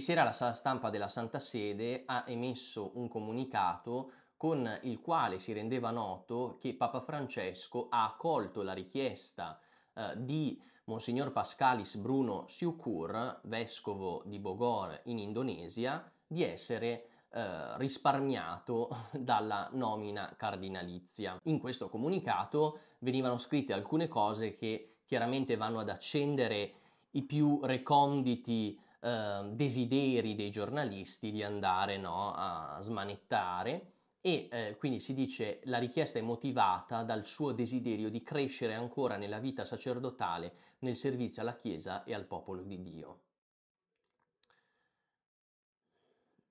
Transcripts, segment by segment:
Ieri sera la sala stampa della Santa Sede ha emesso un comunicato con il quale si rendeva noto che Papa Francesco ha accolto la richiesta eh, di Monsignor Pascalis Bruno Siukur, vescovo di Bogor in Indonesia, di essere eh, risparmiato dalla nomina cardinalizia. In questo comunicato venivano scritte alcune cose che chiaramente vanno ad accendere i più reconditi Ehm, desideri dei giornalisti di andare no, a smanettare e eh, quindi si dice la richiesta è motivata dal suo desiderio di crescere ancora nella vita sacerdotale, nel servizio alla Chiesa e al popolo di Dio.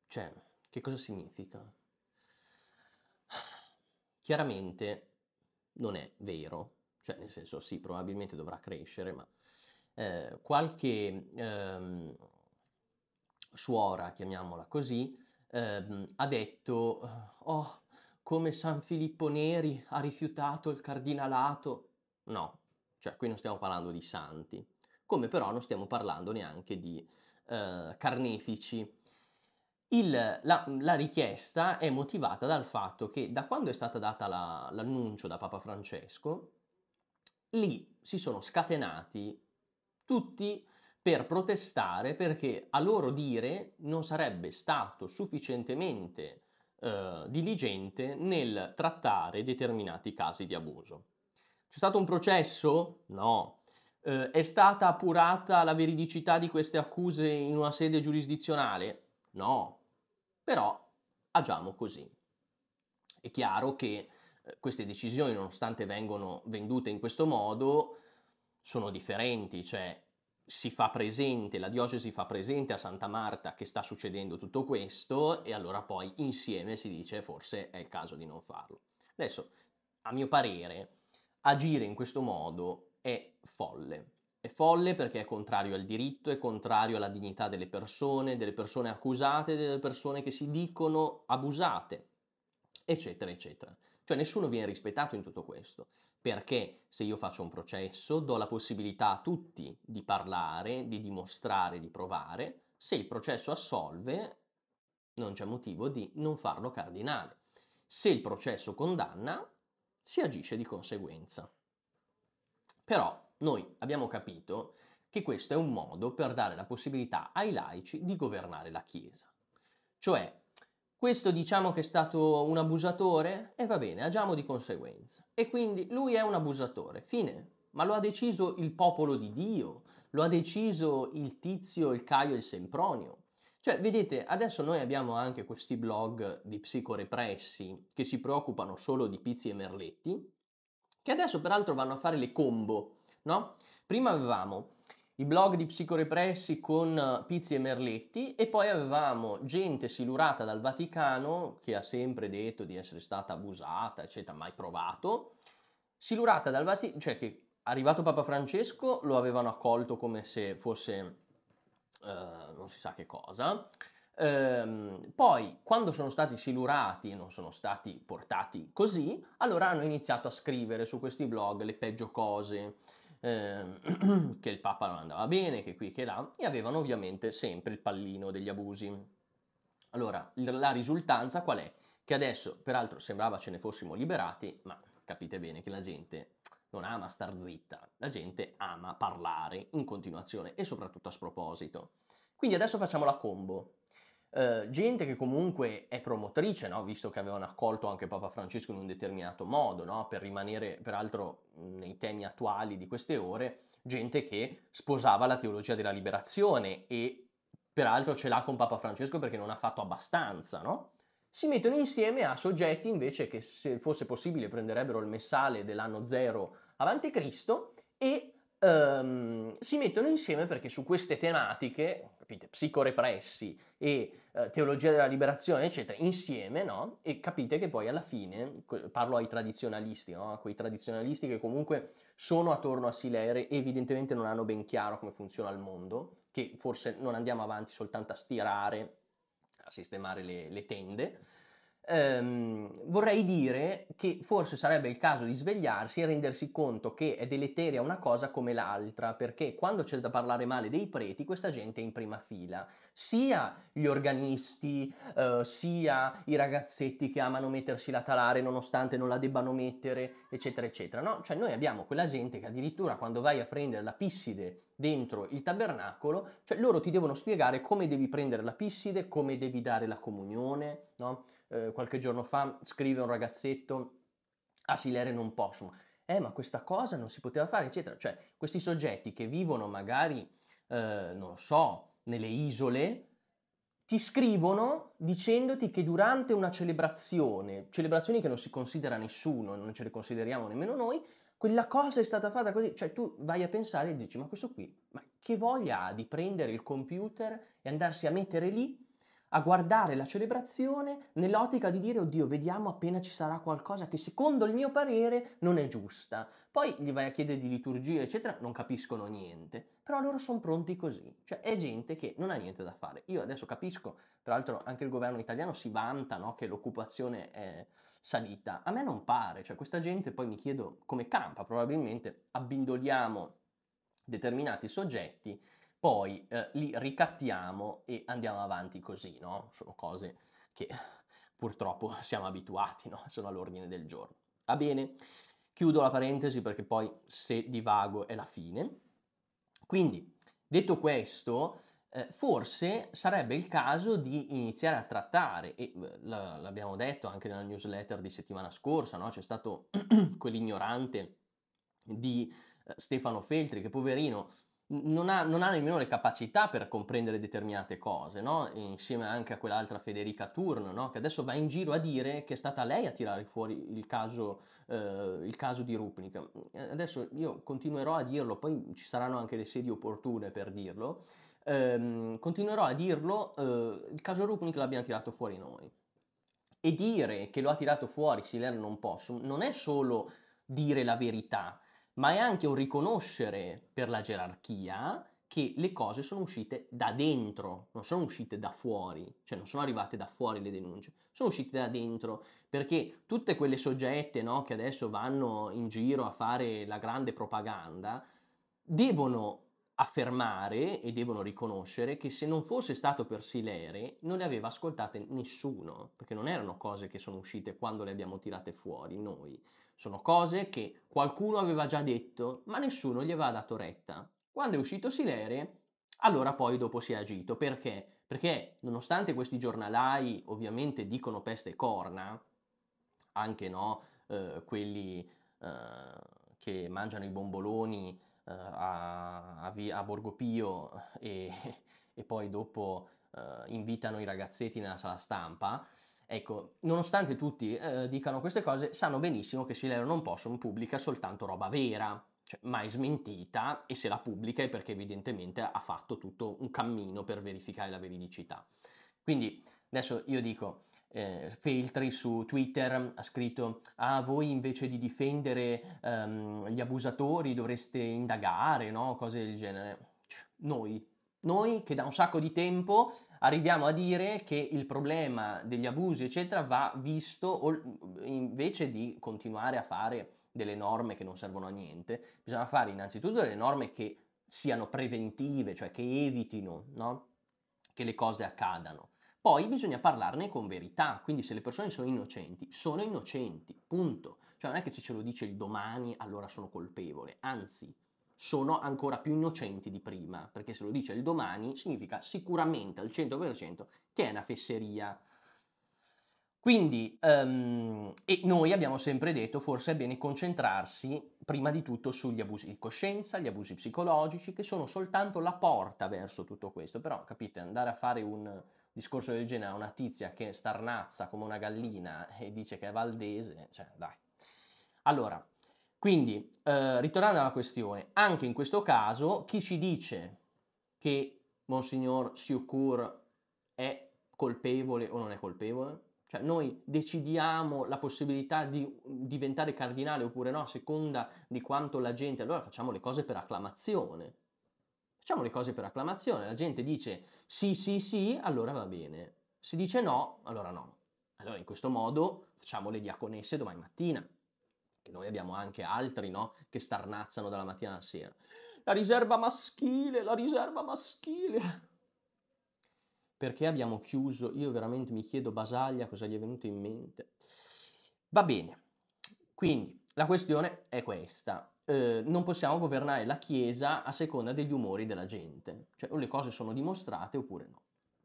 Cioè, che cosa significa? Chiaramente non è vero, cioè nel senso sì, probabilmente dovrà crescere, ma eh, qualche ehm, suora, chiamiamola così, ehm, ha detto, oh, come San Filippo Neri ha rifiutato il cardinalato. No, cioè qui non stiamo parlando di santi, come però non stiamo parlando neanche di eh, carnefici. Il, la, la, richiesta è motivata dal fatto che da quando è stata data la, l'annuncio da Papa Francesco, lì si sono scatenati tutti per protestare perché a loro dire non sarebbe stato sufficientemente eh, diligente nel trattare determinati casi di abuso. C'è stato un processo? No. Eh, è stata appurata la veridicità di queste accuse in una sede giurisdizionale? No. Però agiamo così. È chiaro che eh, queste decisioni, nonostante vengano vendute in questo modo, sono differenti, cioè si fa presente, la diocesi fa presente a Santa Marta che sta succedendo tutto questo e allora poi insieme si dice forse è il caso di non farlo. Adesso, a mio parere, agire in questo modo è folle. È folle perché è contrario al diritto, è contrario alla dignità delle persone, delle persone accusate, delle persone che si dicono abusate, eccetera, eccetera. Cioè nessuno viene rispettato in tutto questo. Perché se io faccio un processo do la possibilità a tutti di parlare, di dimostrare, di provare, se il processo assolve non c'è motivo di non farlo cardinale. Se il processo condanna, si agisce di conseguenza. Però noi abbiamo capito che questo è un modo per dare la possibilità ai laici di governare la Chiesa. Cioè questo diciamo che è stato un abusatore e va bene, agiamo di conseguenza. E quindi lui è un abusatore, fine. Ma lo ha deciso il popolo di Dio, lo ha deciso il Tizio, il Caio e il Sempronio. Cioè, vedete, adesso noi abbiamo anche questi blog di psicorepressi che si preoccupano solo di pizzi e merletti, che adesso peraltro vanno a fare le combo, no? Prima avevamo i blog di psicorepressi con eh, Pizzi e Merletti e poi avevamo gente silurata dal Vaticano che ha sempre detto di essere stata abusata, eccetera, mai provato, silurata dal Vaticano, cioè che arrivato Papa Francesco lo avevano accolto come se fosse eh, non si sa che cosa. Ehm, poi, quando sono stati silurati, e non sono stati portati così, allora hanno iniziato a scrivere su questi blog le peggio cose eh, che il Papa non andava bene, che qui che là, e avevano ovviamente sempre il pallino degli abusi. Allora, la risultanza qual è? Che adesso, peraltro, sembrava ce ne fossimo liberati, ma capite bene che la gente non ama star zitta, la gente ama parlare in continuazione e soprattutto a sproposito. Quindi adesso facciamo la combo. Ehm, gente che comunque è promotrice, no? visto che avevano accolto anche Papa Francesco in un determinato modo, no? per rimanere peraltro mhmm, nei temi attuali di queste ore, gente che sposava la teologia della liberazione e peraltro ce l'ha con Papa Francesco perché non ha fatto abbastanza, no? si mettono insieme a soggetti invece che se fosse possibile prenderebbero il messale dell'anno zero avanti Cristo e um, si mettono insieme perché su queste tematiche, capite, psicorepressi e eh, teologia della liberazione, eccetera, insieme, no? E capite che poi alla fine, parlo ai tradizionalisti, no? A quei tradizionalisti che comunque sono attorno a Silere, evidentemente non hanno ben chiaro come funziona il mondo, che forse non andiamo avanti soltanto a stirare, a sistemare le, le tende, ehm, vorrei dire che forse sarebbe il caso di svegliarsi e rendersi conto che è deleteria una cosa come l'altra, perché quando c'è da parlare male dei preti, questa gente è in prima fila, sia gli organisti, eh, sia i ragazzetti che amano mettersi la talare nonostante non la debbano mettere, eccetera, eccetera. No? Cioè noi abbiamo quella gente che addirittura quando vai a prendere la pisside dentro il tabernacolo, cioè loro ti devono spiegare come devi prendere la pisside, come devi dare la comunione, no? eh, qualche giorno fa scrive un ragazzetto a ah, Silere non possum. Eh, ma questa cosa non si poteva fare, eccetera. Cioè, questi soggetti che vivono magari, eh, non lo so, nelle isole, ti scrivono dicendoti che durante una celebrazione, celebrazioni che non si considera nessuno, non ce le consideriamo nemmeno noi, quella cosa è stata fatta così, cioè tu vai a pensare e dici ma questo qui, ma che voglia ha di prendere il computer e andarsi a mettere lì a guardare la celebrazione nell'ottica di dire oddio vediamo appena ci sarà qualcosa che secondo il mio parere non è giusta. Poi gli vai a chiedere di liturgia eccetera, non capiscono niente, però loro sono pronti così, cioè è gente che non ha niente da fare. Io adesso capisco, tra l'altro anche il governo italiano si vanta no, che l'occupazione è salita, a me non pare, cioè questa gente poi mi chiedo come campa, probabilmente abbindoliamo determinati soggetti poi eh, li ricattiamo e andiamo avanti così, no? Sono cose che purtroppo siamo abituati, no? Sono all'ordine del giorno. Va bene, chiudo la parentesi perché poi se divago è la fine. Quindi, detto questo, eh, forse sarebbe il caso di iniziare a trattare, e eh, l'abbiamo detto anche nella newsletter di settimana scorsa, no? c'è stato quell'ignorante di eh, Stefano Feltri che poverino non ha, non ha, nemmeno le capacità per comprendere determinate cose, no? insieme anche a quell'altra Federica Turno, no? che adesso va in giro a dire che è stata lei a tirare fuori il caso, eh, il caso di Rupnik. Adesso io continuerò a dirlo, poi ci saranno anche le sedi opportune per dirlo, ehm, continuerò a dirlo, eh, il caso Rupnik l'abbiamo tirato fuori noi. E dire che lo ha tirato fuori Siler non posso non è solo dire la verità, ma è anche un riconoscere per la gerarchia che le cose sono uscite da dentro, non sono uscite da fuori, cioè non sono arrivate da fuori le denunce, sono uscite da dentro, perché tutte quelle soggette no, che adesso vanno in giro a fare la grande propaganda devono affermare e devono riconoscere che se non fosse stato per Silere non le aveva ascoltate nessuno, perché non erano cose che sono uscite quando le abbiamo tirate fuori noi, sono cose che qualcuno aveva già detto, ma nessuno gli aveva dato retta. Quando è uscito Silere, allora poi dopo si è agito. Perché? Perché nonostante questi giornalai ovviamente dicono peste e corna, anche no, eh, quelli eh, che mangiano i bomboloni eh, a, a, a Borgopio e, e poi dopo eh, invitano i ragazzetti nella sala stampa, Ecco, nonostante tutti eh, dicano queste cose, sanno benissimo che Silero non possono pubblica soltanto roba vera, cioè mai smentita, e se la pubblica è perché evidentemente ha fatto tutto un cammino per verificare la veridicità. Quindi adesso io dico, eh, Feltri su Twitter ha scritto ah voi invece di difendere ehm, gli abusatori dovreste indagare, no? cose del genere. Cioè, noi noi che da un sacco di tempo arriviamo a dire che il problema degli abusi, eccetera, va visto invece di continuare a fare delle norme che non servono a niente, bisogna fare innanzitutto delle norme che siano preventive, cioè che evitino no? che le cose accadano. Poi bisogna parlarne con verità, quindi se le persone sono innocenti, sono innocenti, punto. Cioè non è che se ce lo dice il domani allora sono colpevole, anzi sono ancora più innocenti di prima, perché se lo dice il domani significa sicuramente al 100% che è una fesseria. Quindi, um, e noi abbiamo sempre detto, forse è bene concentrarsi prima di tutto sugli abusi di coscienza, gli abusi psicologici, che sono soltanto la porta verso tutto questo. Però, capite, andare a fare un discorso del genere a una tizia che starnazza come una gallina e dice che è valdese, cioè, dai. Allora, quindi, eh, ritornando alla questione, anche in questo caso chi ci dice che Monsignor Siucur è colpevole o non è colpevole? Cioè noi decidiamo la possibilità di diventare cardinale oppure no a seconda di quanto la gente... Allora facciamo le cose per acclamazione. Facciamo le cose per acclamazione. La gente dice sì, sì, sì, allora va bene. Se dice no, allora no. Allora in questo modo facciamo le diaconesse domani mattina noi abbiamo anche altri, no? Che starnazzano dalla mattina alla sera. La riserva maschile, la riserva maschile. Perché abbiamo chiuso? Io veramente mi chiedo Basaglia cosa gli è venuto in mente. Va bene. Quindi, la questione è questa. Eh, non possiamo governare la Chiesa a seconda degli umori della gente, cioè o le cose sono dimostrate oppure no.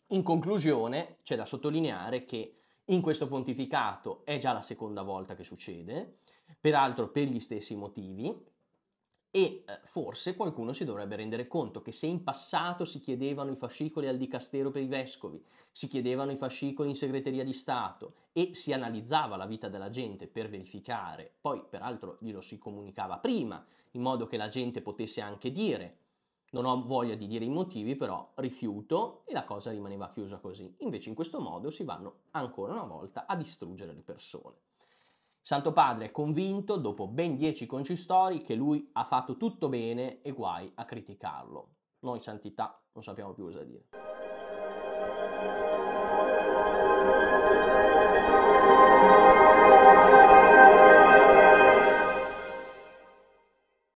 In conclusione c'è da sottolineare che in questo pontificato è già la seconda volta che succede, peraltro per gli stessi motivi, e eh, forse qualcuno si dovrebbe rendere conto che se in passato si chiedevano i fascicoli al dicastero per i vescovi, si chiedevano i fascicoli in segreteria di Stato e si analizzava la vita della gente per verificare, poi peraltro glielo si comunicava prima, in modo che la gente potesse anche dire non ho voglia di dire i motivi, però rifiuto e la cosa rimaneva chiusa così. Invece in questo modo si vanno ancora una volta a distruggere le persone. Santo Padre è convinto, dopo ben dieci concistori, che lui ha fatto tutto bene e guai a criticarlo. Noi santità non sappiamo più cosa dire.